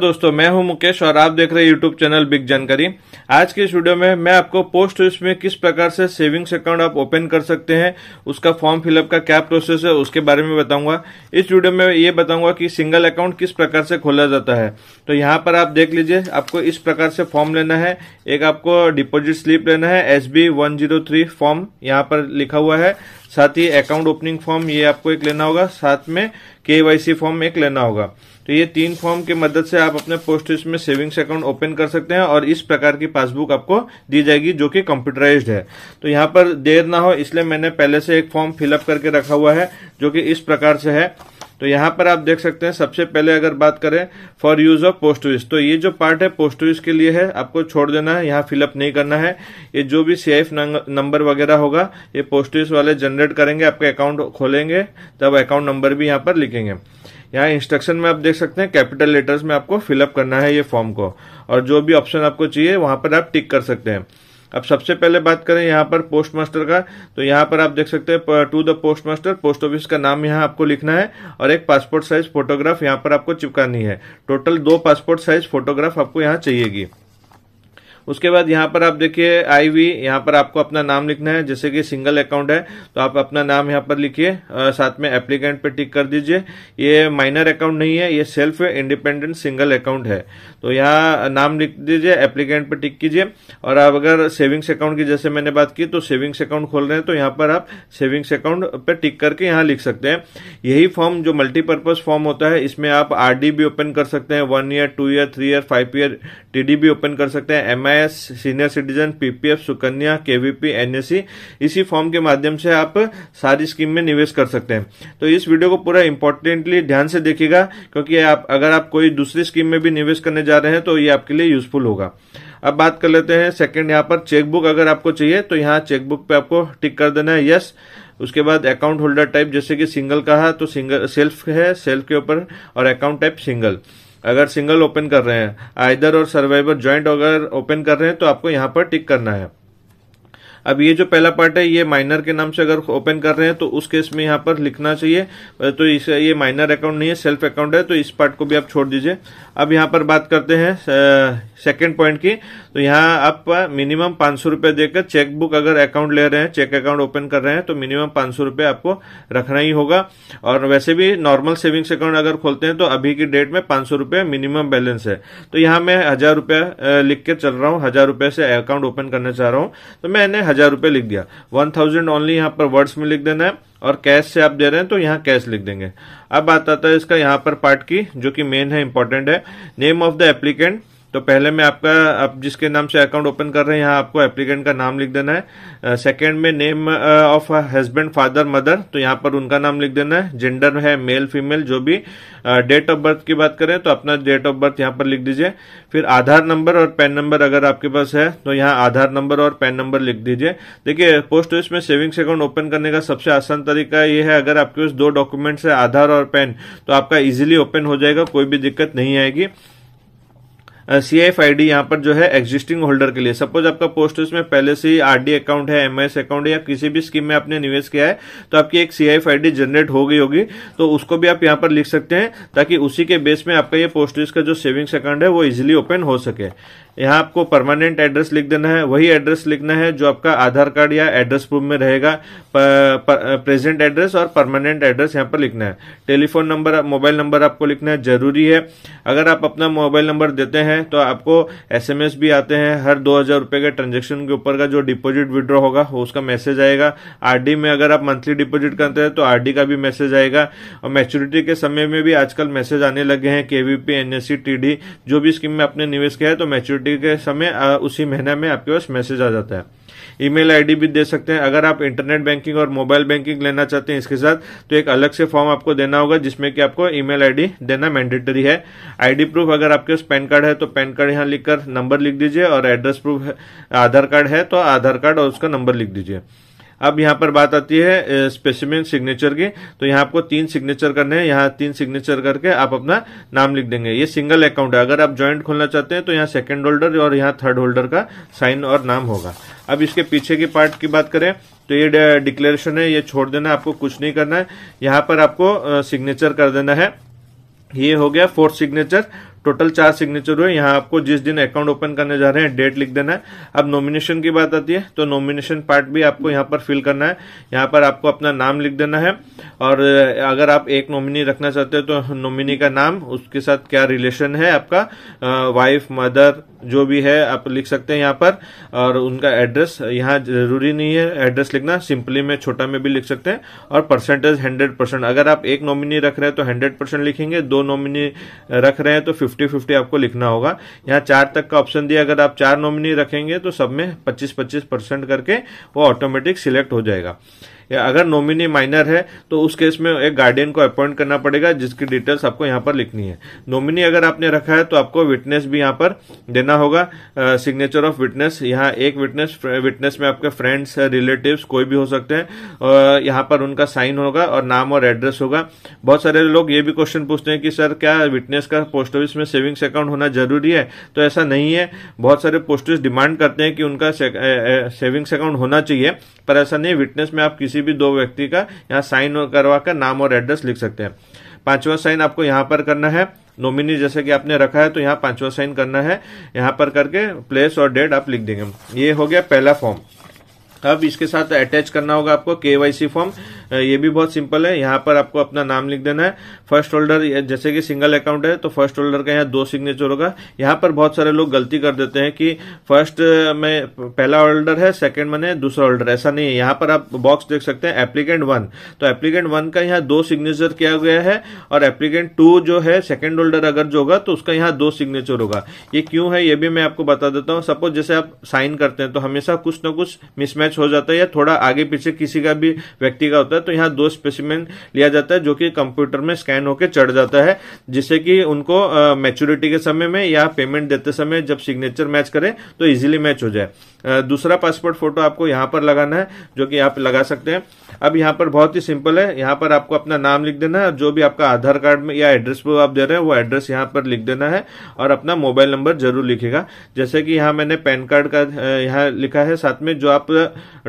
दोस्तों मैं हूं मुकेश और आप देख रहे हैं यूट्यूब चैनल बिग जानकारी आज के स्टूडियो वीडियो में मैं आपको पोस्ट ऑफिस में किस प्रकार से सेविंग्स अकाउंट आप ओपन कर सकते हैं उसका फॉर्म फिलअप का क्या प्रोसेस है उसके बारे में बताऊंगा इस वीडियो में ये बताऊंगा कि सिंगल अकाउंट किस प्रकार से खोला जाता है तो यहाँ पर आप देख लीजिए आपको इस प्रकार से फॉर्म लेना है एक आपको डिपोजिट स्लिप लेना है एस बी फॉर्म यहाँ पर लिखा हुआ है साथ ही अकाउंट ओपनिंग फॉर्म ये आपको एक लेना होगा साथ में केवाईसी फॉर्म एक लेना होगा तो ये तीन फॉर्म की मदद से आप अपने पोस्ट ऑफिस में सेविंग्स अकाउंट ओपन कर सकते हैं और इस प्रकार की पासबुक आपको दी जाएगी जो कि कंप्यूटराइज्ड है तो यहाँ पर देर ना हो इसलिए मैंने पहले से एक फॉर्म फिलअप करके रखा हुआ है जो कि इस प्रकार से है तो यहाँ पर आप देख सकते हैं सबसे पहले अगर बात करें for use of post office तो ये जो पार्ट है पोस्ट ऑफिस के लिए है आपको छोड़ देना है यहाँ फिलअप नहीं करना है ये जो भी सी नंबर वगैरह होगा ये पोस्ट ऑफिस वाले जनरेट करेंगे आपका अकाउंट खोलेंगे तब अकाउंट नंबर भी यहाँ पर लिखेंगे यहाँ इंस्ट्रक्शन में आप देख सकते हैं कैपिटल लेटर्स में आपको फिलअप करना है ये फॉर्म को और जो भी ऑप्शन आपको चाहिए वहां पर आप टिक कर सकते हैं अब सबसे पहले बात करें यहाँ पर पोस्ट मास्टर का तो यहाँ पर आप देख सकते हैं to the post master post office का नाम यहाँ आपको लिखना है और एक पासपोर्ट साइज फोटोग्राफ यहाँ पर आपको चिपकानी है टोटल दो पासपोर्ट साइज फोटोग्राफ आपको यहाँ चाहिएगी उसके बाद यहाँ पर आप देखिए आई वी यहाँ पर आपको अपना नाम लिखना है जैसे कि सिंगल अकाउंट है तो आप अपना नाम यहाँ पर लिखिए साथ में एप्लीकेंट पे टिक कर दीजिए ये माइनर अकाउंट नहीं है ये सेल्फ इंडिपेंडेंट सिंगल अकाउंट है तो यहाँ नाम लिख दीजिए एप्लीकेंट पे टिक कीजिए और आप अगर सेविंग्स अकाउंट की जैसे मैंने बात की तो सेविंग्स अकाउंट खोल रहे हैं तो यहाँ पर आप सेविंग्स अकाउंट पे टिक करके यहाँ लिख सकते हैं यही फॉर्म जो मल्टीपर्पज फॉर्म होता है इसमें आप आरडी भी ओपन कर सकते हैं one year two year three year five year TD भी ओपन कर सकते हैं MI NIS senior citizen PPF Sukanya KVP NSC इसी फॉर्म के माध्यम से आप सारी स्कीम में निवेश कर सकते हैं तो इस वीडियो को पूरा इंपॉर्टेंटली ध्यान से देखिएगा क्योंकि आप अगर आप कोई दूसरी स्कीम में भी निवेश करने जा रहे हैं तो ये आपके लिए यूजफुल होगा अब बात कर लेते हैं सेकंड यहाँ पर चेकबुक अगर आपको चाहिए तो यहाँ चेकबुक पे आपको टिक कर देना है यस उसके बाद अकाउंट होल्डर टाइप जैसे कि सिंगल कहा तो सिंगल सेल्फ है सेल्फ के ऊपर और अकाउंट टाइप सिंगल अगर सिंगल ओपन कर रहे हैं आइदर और सर्वाइवर ज्वाइंट अगर ओपन कर रहे हैं तो आपको यहाँ पर टिक करना है अब ये जो पहला पार्ट है ये माइनर के नाम से अगर ओपन कर रहे हैं तो उस केस में यहाँ पर लिखना चाहिए तो इस ये माइनर अकाउंट नहीं है सेल्फ अकाउंट है तो इस पार्ट को भी आप छोड़ दीजिए अब यहाँ पर बात करते हैं सेकेंड पॉइंट की तो यहाँ आप मिनिमम uh, पांच सौ रूपये देकर चेकबुक अगर अकाउंट ले रहे हैं चेक अकाउंट ओपन कर रहे हैं तो मिनिमम पांच सौ रूपये आपको रखना ही होगा और वैसे भी नॉर्मल सेविंग्स अकाउंट अगर खोलते हैं तो अभी की डेट में पांच सौ रूपये मिनिमम बैलेंस है तो यहाँ मैं हज़ार रुपये uh, लिख के चल रहा हूँ हज़ार रूपये से अकाउंट ओपन करना चाह रहा हूँ तो मैंने हज़ार रूपये लिख दिया वन थाउजेंड ओनली यहाँ पर वर्ड्स में लिख देना है और कैश से आप दे रहे हैं तो यहाँ कैश लिख देंगे अब बात आता है इसका यहाँ पर पार्ट की जो कि मेन है इंपॉर्टेंट है नेम ऑफ द एप्लीकेंट तो पहले में आपका आप जिसके नाम से अकाउंट ओपन कर रहे हैं यहाँ आपको एप्लीकेंट का नाम लिख देना है सेकेंड में name of husband father mother तो यहाँ पर उनका नाम लिख देना है जेंडर है मेल फीमेल जो भी डेट ऑफ बर्थ की बात करें तो अपना डेट ऑफ बर्थ यहाँ पर लिख दीजिए फिर आधार नंबर और पैन नंबर अगर आपके पास है तो यहाँ आधार नंबर और पैन नंबर लिख दीजिए देखिए पोस्ट ऑफिस में सेविंग्स अकाउंट ओपन करने का सबसे आसान तरीका ये है अगर आपके पास दो डॉक्यूमेंट्स है आधार और पैन तो आपका इजिली ओपन हो जाएगा कोई भी दिक्कत नहीं आएगी सी एफ आई डी यहाँ पर जो है एग्जिस्टिंग होल्डर के लिए सपोज आपका पोस्ट ऑफिस में पहले से ही आरडी अकाउंट है एस अकाउंट है या किसी भी स्कीम में आपने निवेश किया है तो आपकी एक C F I D generate हो गई होगी तो उसको भी आप यहाँ पर लिख सकते हैं ताकि उसी के बेस में आपका ये पोस्ट ऑफिस का जो सेविंग्स अकाउंट है वो इजिली ओपन हो सके यहाँ आपको परमानेंट एड्रेस लिख देना है वही एड्रेस लिखना है जो आपका आधार कार्ड या एड्रेस प्रूफ में रहेगा प्रेजेंट एड्रेस और परमानेंट एड्रेस यहाँ पर लिखना है टेलीफोन नंबर मोबाइल नंबर आपको लिखना है जरूरी है अगर आप अपना मोबाइल नंबर देते हैं हैं तो आपको एसएमएस भी आते हैं हर दो हज़ार रुपए के ट्रांजेक्शन के ऊपर का जो डिपॉजिट विड्रॉ होगा उसका मैसेज आएगा आरडी में अगर आप मंथली डिपॉजिट करते हैं तो आरडी का भी मैसेज आएगा और मैच्योरिटी के समय में भी आजकल मैसेज आने लगे हैं केवीपी एनएससी टीडी जो भी स्कीम में आपने निवेश किया है तो मैच्योरिटी के समय उसी महीने में आपके पास मैसेज आ जाता है ईमेल आईडी भी दे सकते हैं अगर आप इंटरनेट बैंकिंग और मोबाइल बैंकिंग लेना चाहते हैं इसके साथ तो एक अलग से फॉर्म आपको देना होगा जिसमें कि आपको ईमेल आईडी देना मैंडेटरी है आईडी प्रूफ अगर आपके पास पैन कार्ड है तो पैन कार्ड यहाँ लिखकर नंबर लिख दीजिए और एड्रेस प्रूफ आधार कार्ड है तो आधार कार्ड और उसका नंबर लिख दीजिए अब यहाँ पर बात आती है स्पेसिमेन सिग्नेचर की तो यहाँ आपको तीन सिग्नेचर करने हैं यहाँ तीन सिग्नेचर करके आप अपना नाम लिख देंगे ये सिंगल अकाउंट है अगर आप ज्वाइंट खोलना चाहते हैं तो यहाँ सेकेंड होल्डर और यहाँ थर्ड होल्डर का साइन और नाम होगा अब इसके पीछे की पार्ट की बात करें तो ये डिक्लेरेशन है ये छोड़ देना आपको कुछ नहीं करना है यहाँ पर आपको सिग्नेचर कर देना है ये हो गया फोर्थ सिग्नेचर टोटल चार सिग्नेचर हुए यहाँ आपको जिस दिन अकाउंट ओपन करने जा रहे हैं डेट लिख देना है अब नॉमिनेशन की बात आती है तो नॉमिनेशन पार्ट भी आपको यहाँ पर फिल करना है यहाँ पर आपको अपना नाम लिख देना है और अगर आप एक नॉमिनी रखना चाहते हो तो नॉमिनी का नाम उसके साथ क्या रिलेशन है आपका वाइफ मदर जो भी है आप लिख सकते हैं यहाँ पर और उनका एड्रेस यहाँ जरूरी नहीं है एड्रेस लिखना सिंपली में छोटा में भी लिख सकते हैं और परसेंटेज हंड्रेड परसेंट अगर आप एक नॉमिनी रख रहे हैं तो हंड्रेड परसेंट लिखेंगे दो नॉमिनी रख रहे हैं तो फिफ्टी फिफ्टी फिफ्टी आपको लिखना होगा यहाँ चार तक का ऑप्शन दिया अगर आप चार नॉमिनी रखेंगे तो सब में पच्चीस पच्चीस परसेंट करके वो ऑटोमेटिक सिलेक्ट हो जाएगा या अगर नॉमिनी माइनर है तो उस केस में एक गार्डियन को अपॉइंट करना पड़ेगा जिसकी डिटेल्स आपको यहाँ पर लिखनी है नॉमिनी अगर आपने रखा है तो आपको विटनेस भी यहाँ पर देना होगा सिग्नेचर ऑफ विटनेस यहाँ एक विटनेस विटनेस में आपके फ्रेंड्स रिलेटिव्स कोई भी हो सकते हैं यहाँ पर उनका साइन होगा और नाम और एड्रेस होगा बहुत सारे लोग ये भी क्वेश्चन पूछते हैं कि सर क्या विटनेस का पोस्ट ऑफिस में सेविंग्स अकाउंट होना जरूरी है तो ऐसा नहीं है बहुत सारे पोस्ट ऑफिस डिमांड करते हैं कि उनका सेविंग्स अकाउंट होना चाहिए पर ऐसा नहीं विटनेस में आप किसी किसी भी दो व्यक्ति का यहाँ साइन करवा कर नाम और एड्रेस लिख सकते हैं पांचवा साइन आपको यहाँ पर करना है नॉमिनी जैसे कि आपने रखा है तो यहाँ पांचवा साइन करना है यहाँ पर करके प्लेस और डेट आप लिख देंगे ये हो गया पहला फॉर्म अब इसके साथ अटैच करना होगा आपको केवाईसी फॉर्म ये भी बहुत सिंपल है यहाँ पर आपको अपना नाम लिख देना है फर्स्ट होल्डर जैसे कि सिंगल अकाउंट है तो फर्स्ट होल्डर का यहाँ दो सिग्नेचर होगा यहाँ पर बहुत सारे लोग गलती कर देते हैं कि फर्स्ट में पहला होल्डर है सेकेंड मैंने दूसरा होल्डर ऐसा नहीं है यहाँ पर आप बॉक्स देख सकते हैं एप्लीकेंट वन तो एप्लीकेंट वन का यहाँ दो सिग्नेचर किया गया है और एप्लीकेंट टू जो है सेकेंड होल्डर अगर जो होगा तो उसका यहाँ दो सिग्नेचर होगा ये क्यों है ये भी मैं आपको बता देता हूँ सपोज जैसे आप साइन करते हैं तो हमेशा कुछ ना कुछ मिसमैच मैच हो जाता है या थोड़ा आगे पीछे किसी का भी व्यक्ति का होता है तो यहाँ दो स्पेसिमेन लिया जाता है जो कि कंप्यूटर में स्कैन होकर चढ़ जाता है जिससे कि उनको मेच्योरिटी के समय में या पेमेंट देते समय जब सिग्नेचर मैच करे तो इजिली मैच हो जाए दूसरा पासपोर्ट फोटो आपको यहाँ पर लगाना है जो कि आप लगा सकते हैं अब यहाँ पर बहुत ही सिंपल है यहाँ पर आपको अपना नाम लिख देना है जो भी आपका आधार कार्ड में या एड्रेस पर आप दे रहे हैं वो एड्रेस यहाँ पर लिख देना है और अपना मोबाइल नंबर जरूर लिखेगा जैसे कि यहाँ मैंने पैन कार्ड का यहाँ लिखा है साथ में जो आप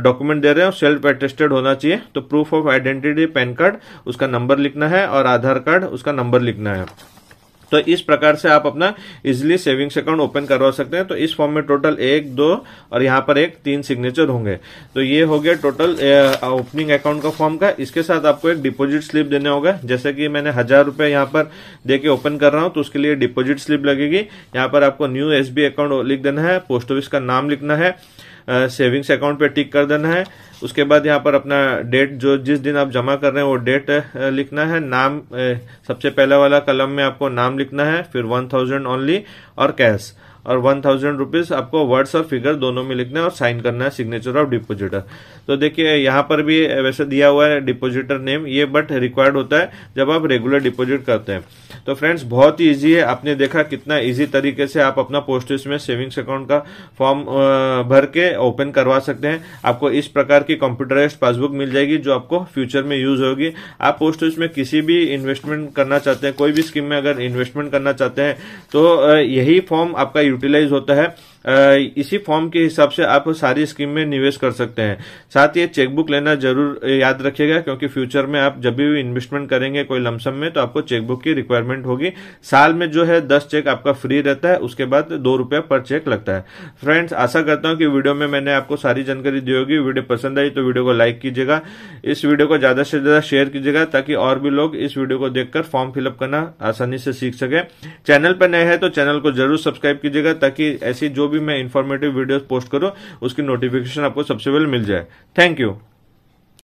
डॉक्यूमेंट दे रहे हैं सेल्फ एटेस्टेड होना चाहिए तो proof of identity PAN card उसका नंबर लिखना है और आधार कार्ड उसका नंबर लिखना है तो इस प्रकार से आप अपना इजिली सेविंग्स अकाउंट ओपन करवा सकते हैं तो इस फॉर्म में टोटल एक दो और यहाँ पर एक तीन सिग्नेचर होंगे तो ये हो गया टोटल ओपनिंग अकाउंट का फॉर्म का इसके साथ आपको एक डिपॉजिट स्लिप देने होगा जैसे कि मैंने हजार रुपए यहाँ पर देके ओपन कर रहा हूँ तो उसके लिए डिपोजिट स्लिप लगेगी यहाँ पर आपको न्यू एस अकाउंट लिख देना है पोस्ट ऑफिस का नाम लिखना है सेविंग्स अकाउंट पे टिक कर देना है उसके बाद यहाँ पर अपना डेट जो जिस दिन आप जमा कर रहे हैं वो डेट लिखना है नाम सबसे पहला वाला कलम में आपको नाम लिखना है फिर वन थाउजेंड ओनली और कैश और वन थाउजेंड रुपीज आपको वर्ड्स और फिगर दोनों में लिखना है और साइन करना है सिग्नेचर ऑफ डिपोजिटर तो देखिए यहाँ पर भी वैसे दिया हुआ है डिपोजिटर नेम ये बट रिक्वायर्ड होता है जब आप रेगुलर डिपोजिट करते हैं तो फ्रेंड्स बहुत ही ईजी है आपने देखा कितना ईजी तरीके से आप अपना पोस्ट में सेविंग्स अकाउंट का फॉर्म भर के ओपन करवा सकते हैं आपको इस प्रकार की कंप्यूटराइज पासबुक मिल जाएगी जो आपको फ्यूचर में यूज होगी आप पोस्ट ऑफिस में किसी भी इन्वेस्टमेंट करना चाहते हैं कोई भी स्कीम में अगर इन्वेस्टमेंट करना चाहते हैं तो यही फॉर्म आपका यूटिलाइज होता है इसी फॉर्म के हिसाब से आप सारी स्कीम में निवेश कर सकते हैं साथ ही चेकबुक लेना जरूर याद रखिएगा क्योंकि फ्यूचर में आप जब भी इन्वेस्टमेंट करेंगे कोई लमसम में तो आपको चेकबुक की रिक्वायरमेंट होगी साल में जो है दस चेक आपका फ्री रहता है उसके बाद दो रुपये पर चेक लगता है फ्रेंड्स आशा करता हूँ कि वीडियो में मैंने आपको सारी जानकारी दी होगी वीडियो पसंद आई तो वीडियो को लाइक कीजिएगा इस वीडियो को ज़्यादा से ज़्यादा शेयर कीजिएगा ताकि और भी लोग इस वीडियो को देखकर फॉर्म फिलअप करना आसानी से सीख सके चैनल पर नए हैं तो चैनल को जरूर सब्सक्राइब कीजिएगा ताकि ऐसी जो भी भी मैं इन्फॉर्मेटिव वीडियोस पोस्ट करूँ उसकी नोटिफिकेशन आपको सबसे पहले मिल जाए थैंक यू